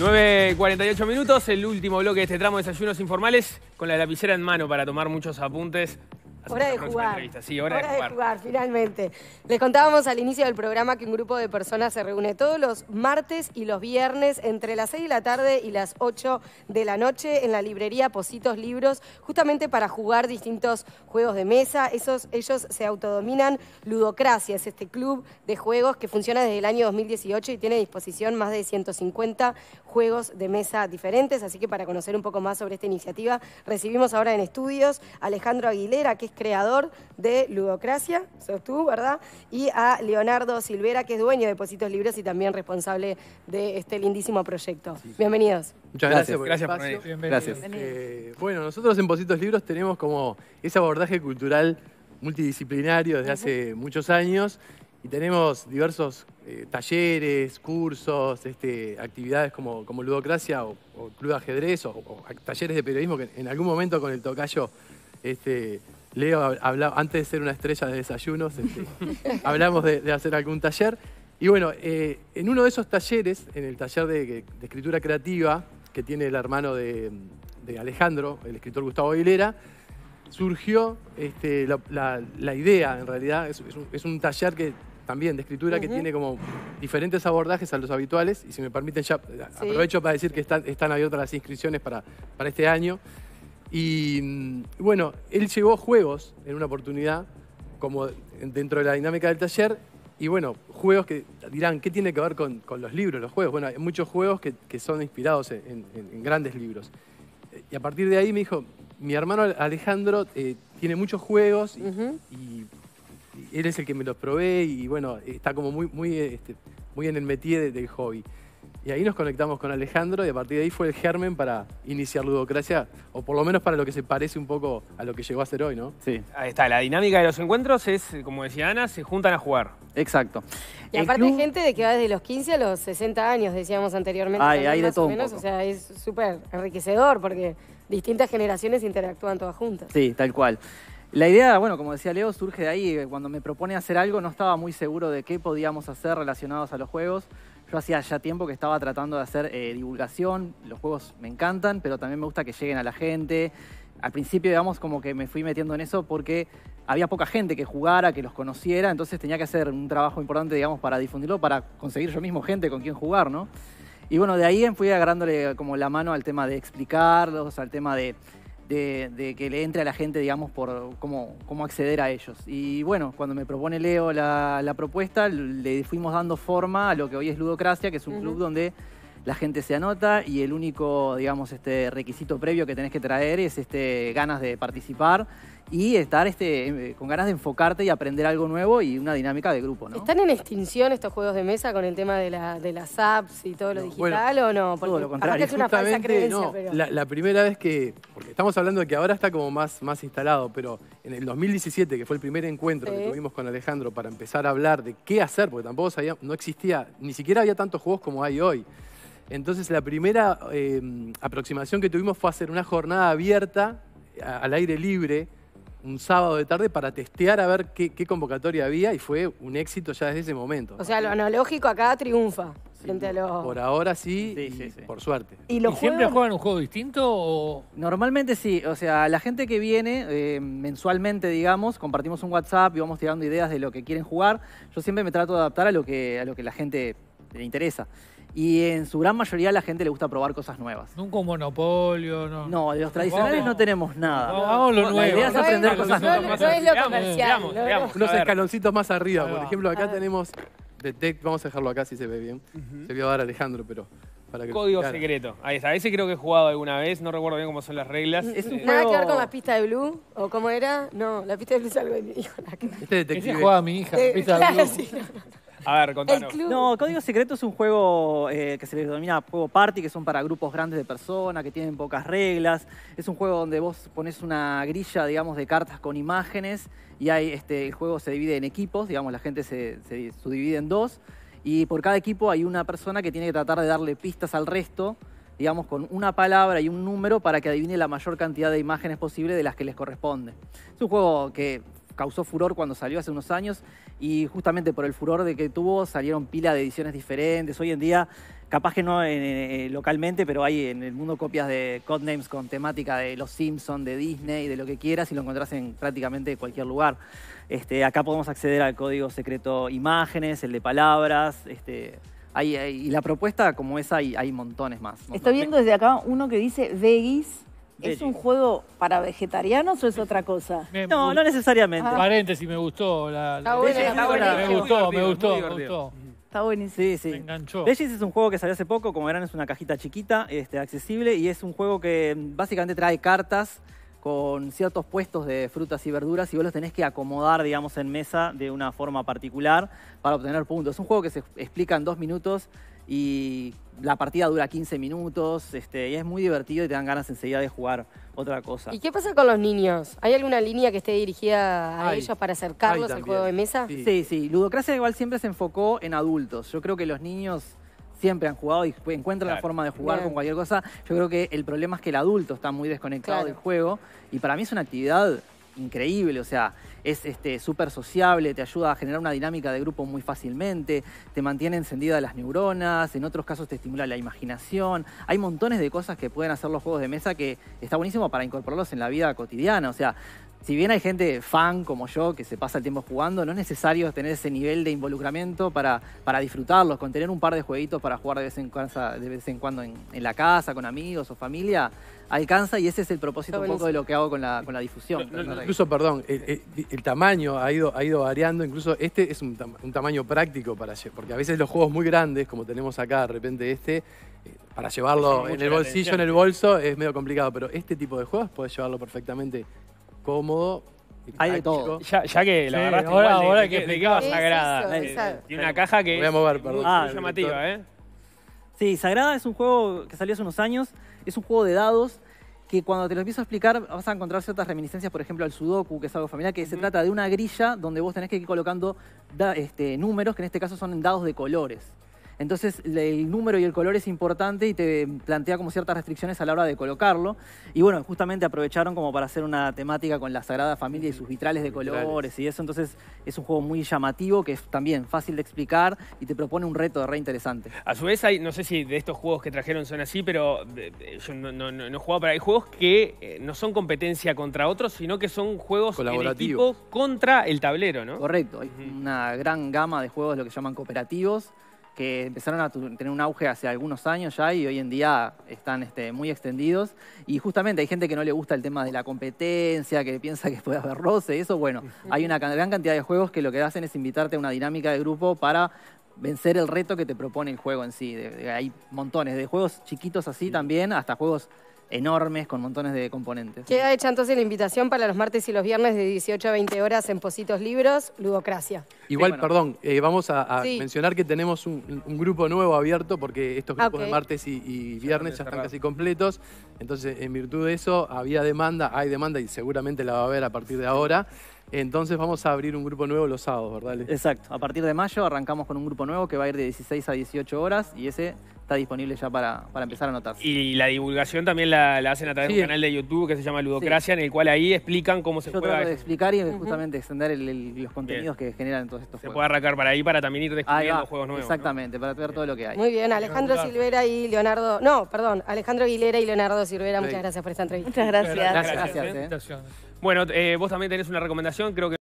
9.48 minutos, el último bloque de este tramo de desayunos informales, con la lapicera en mano para tomar muchos apuntes. Hora de jugar. hora, de, jugar. finalmente. Les contábamos al inicio del programa que un grupo de personas se reúne todos los martes y los viernes entre las 6 de la tarde y las 8 de la noche en la librería Positos Libros, justamente para jugar distintos juegos de mesa. Esos, ellos se autodominan Ludocracia, es este club de juegos que funciona desde el año 2018 y tiene a disposición más de 150 juegos de mesa diferentes. Así que para conocer un poco más sobre esta iniciativa, recibimos ahora en estudios a Alejandro Aguilera, que es creador de Ludocracia, sos tú, ¿verdad? Y a Leonardo Silvera, que es dueño de Positos Libros y también responsable de este lindísimo proyecto. Bienvenidos. Muchas gracias, gracias por, gracias eh, bueno, nosotros en Positos Libros tenemos como ese abordaje cultural multidisciplinario desde hace muchos años y tenemos diversos eh, talleres, cursos, este, actividades como, como ludocracia o, club de ajedrez o, talleres de periodismo que en algún momento con el tocayo este, Leo, antes de ser una estrella de desayunos, este, hablamos de, hacer algún taller. Y bueno, eh, en uno de esos talleres, en el taller de, escritura creativa que tiene el hermano de, Alejandro, el escritor Gustavo Aguilera, surgió este, la, idea, en realidad, es, un, taller que también de escritura que tiene como diferentes abordajes a los habituales. Y si me permiten, ya aprovecho para decir que están, están abiertas las inscripciones para, para este año. Y mm, bueno, él llevó juegos en una oportunidad, como dentro de la dinámica del taller, y bueno, juegos que dirán, ¿qué tiene que ver con, los libros, los juegos? Bueno, hay muchos juegos que, que son inspirados en, grandes libros. Y a partir de ahí me dijo, mi hermano Alejandro eh, tiene muchos juegos y, él es el que me los provee y bueno, está como muy, muy, este, muy en el métier del hobby. Y ahí nos conectamos con Alejandro y a partir de ahí fue el germen para iniciar Ludocracia, o por lo menos para lo que se parece un poco a lo que llegó a ser hoy, ¿no? Sí. Ahí está, la dinámica de los encuentros es, como decía Ana, se juntan a jugar. Exacto. Y aparte hay gente de que va desde los 15 a los 60 años, decíamos anteriormente. hay, de todo. o sea, es súper enriquecedor porque distintas generaciones interactúan todas juntas. Sí, tal cual. La idea, bueno, como decía Leo, surge de ahí. Cuando me propone hacer algo no estaba muy seguro de qué podíamos hacer relacionados a los juegos. Yo hacía ya tiempo que estaba tratando de hacer eh, divulgación, los juegos me encantan, pero también me gusta que lleguen a la gente. Al principio, digamos, como que me fui metiendo en eso porque había poca gente que jugara, que los conociera, entonces tenía que hacer un trabajo importante, digamos, para difundirlo, para conseguir yo mismo gente con quien jugar, ¿no? Y bueno, de ahí fui agarrándole como la mano al tema de explicarlos, al tema de de, que le entre a la gente, digamos, por cómo, acceder a ellos. Y bueno, cuando me propone Leo la, propuesta, le fuimos dando forma a lo que hoy es Ludocracia, que es un club donde la gente se anota y el único, digamos, este requisito previo que tenés que traer es este, ganas de participar y estar este, em, eh, con ganas de enfocarte y aprender algo nuevo y una dinámica de grupo, ¿Están en extinción estos juegos de mesa con el tema de, las apps y todo lo digital o no? Es una no, la, primera vez que, porque estamos hablando de que ahora está como más, más instalado, pero en el 2017, que fue el primer encuentro que tuvimos con Alejandro para empezar a hablar de qué hacer, porque tampoco sabíamos, no existía, ni siquiera había tantos juegos como hay hoy. Entonces la primera em, aproximación que tuvimos fue hacer una jornada abierta, al aire libre, un sábado de tarde para testear a ver qué, convocatoria había y fue un éxito ya desde ese momento. O sea, lo analógico acá triunfa. frente a lo... Por ahora sí, por suerte. ¿Y, siempre juegan un juego distinto? Normalmente sí, o sea, la gente que viene eh, mensualmente, digamos, compartimos un WhatsApp y vamos tirando ideas de lo que quieren jugar. Yo siempre me trato de adaptar a lo que, a lo que la gente le interesa. Y en su gran mayoría la gente le gusta probar cosas nuevas. Nunca un monopolio, no. No, de los tradicionales no tenemos nada. Vamos, lo nuevo. La idea aprender cosas nuevas. No, es lo comercial. Veamos, veamos. Unos escaloncitos más arriba. Por ejemplo, acá tenemos Detect. Vamos a dejarlo acá si se ve bien. Se vio dar Alejandro, pero... Para que Código secreto. Ahí A ese creo que he jugado alguna vez. No recuerdo bien cómo son las reglas. ¿Es un eh, ¿Nada que ver con las pistas de Blue? ¿O cómo era? No, las pistas de Blue es de mi hijo. Este detective. jugaba a mi hija. de, a ver, contanos. No, Código Secreto es un juego eh, que se le denomina juego party, que son para grupos grandes de personas, que tienen pocas reglas. Es un juego donde vos pones una grilla, digamos, de cartas con imágenes y hay, este, el juego se divide en equipos, digamos, la gente se, se subdivide en dos y por cada equipo hay una persona que tiene que tratar de darle pistas al resto digamos, con una palabra y un número para que adivine la mayor cantidad de imágenes posible de las que les corresponde. Es un juego que causó furor cuando salió hace unos años y justamente por el furor de que tuvo salieron pila de ediciones diferentes. Hoy en día, capaz que no eh, eh, localmente, pero hay en el mundo copias de codenames con temática de los Simpsons, de Disney, de lo que quieras y lo encontrás en prácticamente cualquier lugar. Este, acá podemos acceder al código secreto imágenes, el de palabras, este, hay, y la propuesta como esa hay, hay montones más. Estoy viendo desde acá uno que dice Vegis ¿Es un juego para vegetarianos o es otra cosa? No, no necesariamente. Ah. Paréntesis, me gustó. Está me gustó, me gustó, Está buenísimo. Sí, Me enganchó. es un juego que salió hace poco, como verán es una cajita chiquita, este, accesible, y es un juego que mm, básicamente trae cartas con ciertos puestos de frutas y verduras y vos los tenés que acomodar, digamos, en mesa de una forma particular para obtener puntos. Es un juego que se explica en dos minutos y la partida dura 15 minutos este, y es muy divertido y te dan ganas enseguida de jugar otra cosa. ¿Y qué pasa con los niños? ¿Hay alguna línea que esté dirigida a ellos para acercarlos al juego de mesa? Sí. sí, Ludocracia igual siempre se enfocó en adultos. Yo creo que los niños siempre han jugado y encuentran la forma de jugar con cualquier cosa. Yo creo que el problema es que el adulto está muy desconectado del juego y para mí es una actividad increíble, o sea, es este, súper sociable, te ayuda a generar una dinámica de grupo muy fácilmente, te mantiene encendida las neuronas, en otros casos te estimula la imaginación, hay montones de cosas que pueden hacer los juegos de mesa que está buenísimo para incorporarlos en la vida cotidiana, o sea, si bien hay gente fan como yo que se pasa el tiempo jugando, no es necesario tener ese nivel de involucramiento para, para disfrutarlos. Con tener un par de jueguitos para jugar de vez en, de vez en cuando en, la casa, con amigos o familia, alcanza y ese es el propósito poco de lo que hago con la, con la difusión. incluso, perdón, eh, eh, el, tamaño ha ido, ha ido variando. Incluso este es un, tamaño práctico para porque a veces los juegos muy grandes, como tenemos acá de repente este, eh, para llevarlo en el bolsillo, en el bolso, es medio complicado, pero este tipo de juegos puedes llevarlo perfectamente cómodo. Hay, todo. Ya, que la agarraste ahora, que explicaba Sagrada. Eh, tiene una caja que Voy a mover, perdón, ah, llamativa, ¿eh? Sí, Sagrada es un juego que salió hace unos años. Es un juego de dados que cuando te lo empiezo a explicar vas a encontrar ciertas reminiscencias, por ejemplo, al Sudoku, que es algo familiar, que se trata de una grilla donde vos tenés que ir colocando este, números, que en este caso son dados de colores. Entonces el número y el color es importante y te plantea como ciertas restricciones a la hora de colocarlo. Y bueno, justamente aprovecharon como para hacer una temática con la Sagrada Familia y sus vitrales de colores y eso. Entonces es un juego muy llamativo que es también fácil de explicar y te propone un reto de re interesante. A su vez no sé si de estos juegos que trajeron son así, pero eh, eh, yo no, no, he jugado, pero hay juegos que eh, no son competencia contra otros, sino que son juegos colaborativos contra el tablero, ¿no? Correcto, hay una gran gama de juegos lo que llaman cooperativos que empezaron a tener un auge hace algunos años ya y hoy en día están este, muy extendidos. Y justamente hay gente que no le gusta el tema de la competencia, que piensa que puede haber roce, eso bueno. Hay una gran cantidad de juegos que lo que hacen es invitarte a una dinámica de grupo para vencer el reto que te propone el juego en sí. hay montones de juegos chiquitos así también, hasta juegos enormes con montones de componentes. Queda hecha entonces la invitación para los martes y los viernes de 18 a 20 horas en Positos Libros, Ludocracia. Igual, perdón, eh, vamos a, mencionar que tenemos un, grupo nuevo abierto porque estos grupos de martes y, viernes ya están casi completos. Entonces, en virtud de eso, había demanda, hay demanda y seguramente la va a haber a partir de ahora. Entonces vamos a abrir un grupo nuevo los sábados, ¿verdad? Exacto. A partir de mayo arrancamos con un grupo nuevo que va a ir de 16 a 18 horas y ese disponible ya para, para empezar a notar Y la divulgación también la, hacen a través de un canal de YouTube que se llama Ludocracia, en el cual ahí explican cómo se Yo explicar y justamente extender los contenidos que generan todos estos se juegos. Se puede arrancar para ahí para también ir descubriendo juegos nuevos. Exactamente, para ver todo lo que hay. Muy bien, Alejandro Silvera y Leonardo. No, perdón, Alejandro Aguilera y Leonardo Silvera, muchas gracias por esta entrevista. Muchas gracias. gracias. ¿eh? ¿eh? Bueno, eh, vos también tenés una recomendación, creo que.